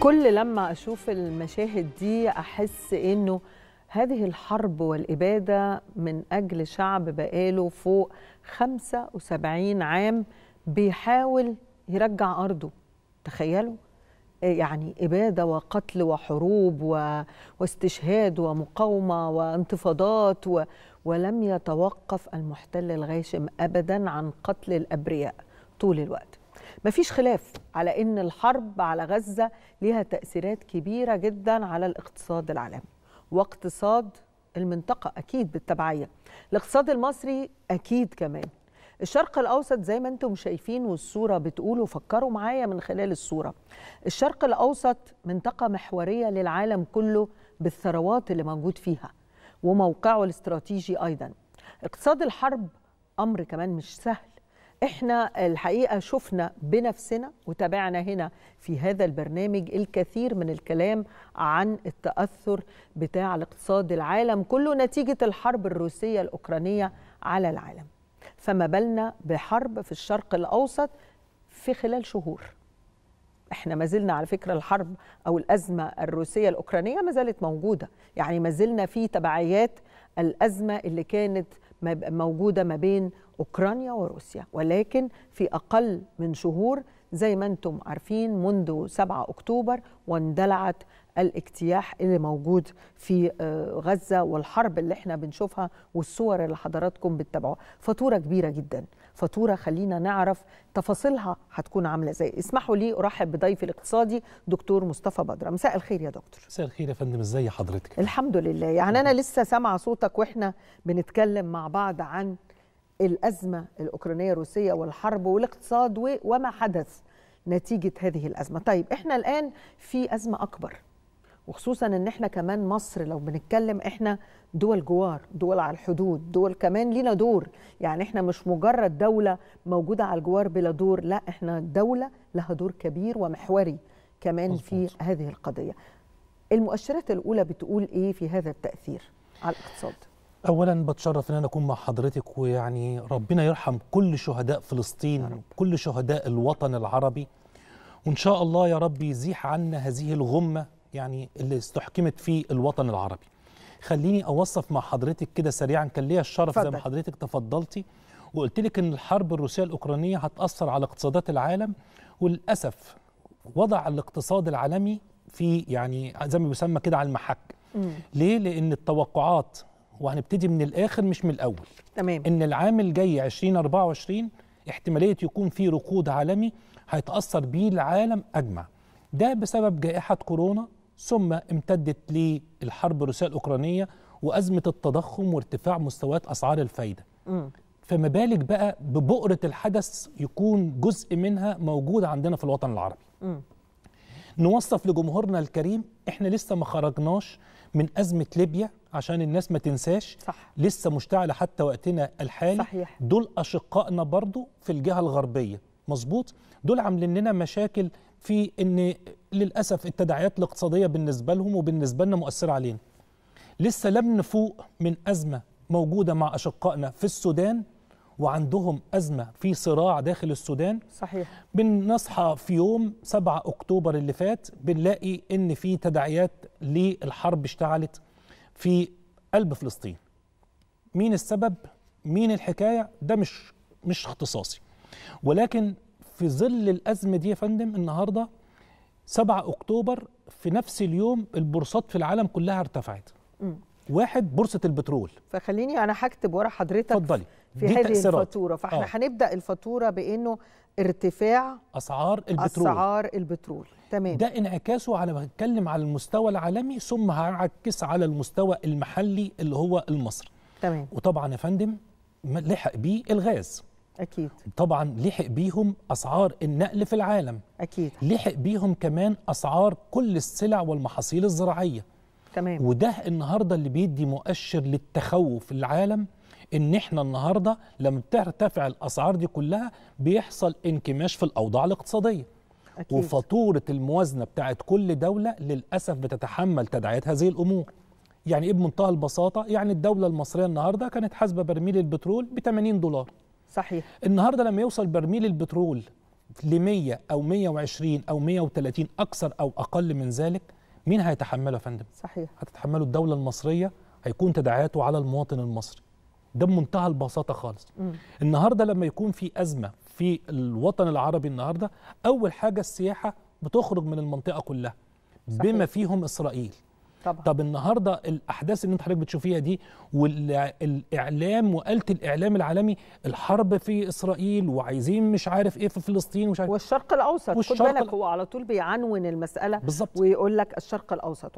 كل لما اشوف المشاهد دي احس انه هذه الحرب والاباده من اجل شعب بقاله فوق 75 عام بيحاول يرجع ارضه تخيلوا يعني اباده وقتل وحروب و... واستشهاد ومقاومه وانتفاضات و... ولم يتوقف المحتل الغاشم ابدا عن قتل الابرياء طول الوقت مفيش خلاف على ان الحرب على غزه ليها تاثيرات كبيره جدا على الاقتصاد العالمي واقتصاد المنطقه اكيد بالتبعيه الاقتصاد المصري اكيد كمان الشرق الاوسط زي ما انتم شايفين والصوره بتقول وفكروا معايا من خلال الصوره الشرق الاوسط منطقه محوريه للعالم كله بالثروات اللي موجود فيها وموقعه الاستراتيجي ايضا اقتصاد الحرب امر كمان مش سهل احنا الحقيقه شفنا بنفسنا وتابعنا هنا في هذا البرنامج الكثير من الكلام عن التاثر بتاع الاقتصاد العالم كله نتيجه الحرب الروسيه الاوكرانيه على العالم فما بالنا بحرب في الشرق الاوسط في خلال شهور احنا ما زلنا على فكره الحرب او الازمه الروسيه الاوكرانيه ما زالت موجوده يعني ما زلنا في تبعيات الازمه اللي كانت موجوده ما بين اوكرانيا وروسيا ولكن في اقل من شهور زي ما انتم عارفين منذ 7 اكتوبر واندلعت الاجتياح اللي موجود في آه، غزه والحرب اللي احنا بنشوفها والصور اللي حضراتكم بتتابعوها فاتوره كبيره جدا فاتوره خلينا نعرف تفاصيلها هتكون عامله ازاي اسمحوا لي ارحب بضيفي الاقتصادي دكتور مصطفى بدر مساء الخير يا دكتور مساء الخير يا فندم ازي حضرتك الحمد لله يعني انا لسه سامعه صوتك واحنا بنتكلم مع بعض عن الازمه الاوكرانيه الروسيه والحرب والاقتصاد وما حدث نتيجه هذه الازمه طيب احنا الان في ازمه اكبر وخصوصا ان احنا كمان مصر لو بنتكلم احنا دول جوار دول على الحدود دول كمان لينا دور يعني احنا مش مجرد دولة موجودة على الجوار بلا دور لا احنا دولة لها دور كبير ومحوري كمان مزبوط. في هذه القضية المؤشرات الأولى بتقول إيه في هذا التأثير على الاقتصاد؟ اولا بتشرف ان انا اكون مع حضرتك ويعني ربنا يرحم كل شهداء فلسطين كل شهداء الوطن العربي وان شاء الله يا رب يزيح عنا هذه الغمه يعني اللي استحكمت فيه الوطن العربي خليني اوصف مع حضرتك كده سريعا كان ليا الشرف زي ما حضرتك تفضلتي وقلت لك ان الحرب الروسيه الاوكرانيه هتاثر على اقتصادات العالم وللاسف وضع الاقتصاد العالمي في يعني زي ما بيسمى كده على المحك ليه لان التوقعات وهنبتدي من الاخر مش من الاول تمام ان العام الجاي 2024 احتماليه يكون في ركود عالمي هيتاثر بيه العالم اجمع ده بسبب جائحه كورونا ثم امتدت للحرب الروسيه الاوكرانيه وازمه التضخم وارتفاع مستويات اسعار الفايده. م. فما بالك بقى ببؤره الحدث يكون جزء منها موجود عندنا في الوطن العربي. م. نوصف لجمهورنا الكريم احنا لسه ما خرجناش من ازمه ليبيا عشان الناس ما تنساش صح. لسه مشتعله حتى وقتنا الحالي صحيح. دول اشقائنا برضو في الجهه الغربيه مظبوط دول عاملين لنا مشاكل في ان للاسف التداعيات الاقتصاديه بالنسبه لهم وبالنسبه لنا مؤثره علينا لسه لم نفوق من ازمه موجوده مع اشقائنا في السودان وعندهم ازمه في صراع داخل السودان صحيح بنصحى في يوم 7 اكتوبر اللي فات بنلاقي ان في تداعيات للحرب اشتعلت في قلب فلسطين مين السبب مين الحكايه ده مش مش اختصاصي ولكن في ظل الأزمة دي يا فندم النهاردة 7 أكتوبر في نفس اليوم البورصات في العالم كلها ارتفعت م. واحد بورصة البترول فخليني أنا هكتب ورا حضرتك اتفضلي في هذه تأثيرات. الفاتورة فاحنا آه. هنبدأ الفاتورة بأنه ارتفاع أسعار البترول أسعار البترول تمام ده انعكاسه على بتكلم على المستوى العالمي ثم هعكس على المستوى المحلي اللي هو المصري تمام وطبعا يا فندم لحق بيه الغاز اكيد طبعا لحق بيهم اسعار النقل في العالم اكيد لحق بيهم كمان اسعار كل السلع والمحاصيل الزراعيه تمام وده النهارده اللي بيدي مؤشر للتخوف العالم ان احنا النهارده لما بترتفع الاسعار دي كلها بيحصل انكماش في الاوضاع الاقتصاديه أكيد. وفاتوره الموازنه بتاعت كل دوله للاسف بتتحمل تداعيات هذه الامور يعني ايه بمنتهى البساطه يعني الدوله المصريه النهارده كانت حاسبه برميل البترول ب 80 دولار صحيح النهارده لما يوصل برميل البترول ل 100 او 120 او 130 اكثر او اقل من ذلك مين هيتحمله يا فندم؟ صحيح هتتحمله الدوله المصريه هيكون تداعياته على المواطن المصري ده بمنتهى البساطه خالص م. النهارده لما يكون في ازمه في الوطن العربي النهارده اول حاجه السياحه بتخرج من المنطقه كلها صحيح. بما فيهم اسرائيل طبعا. طب النهارده الاحداث اللي انت حضرتك بتشوفيها دي والاعلام وقالت الاعلام العالمي الحرب في اسرائيل وعايزين مش عارف ايه في فلسطين مش عارف والشرق الاوسط والشرق خد بالك هو على طول بيعنون المساله بالزبط. ويقول لك الشرق الاوسط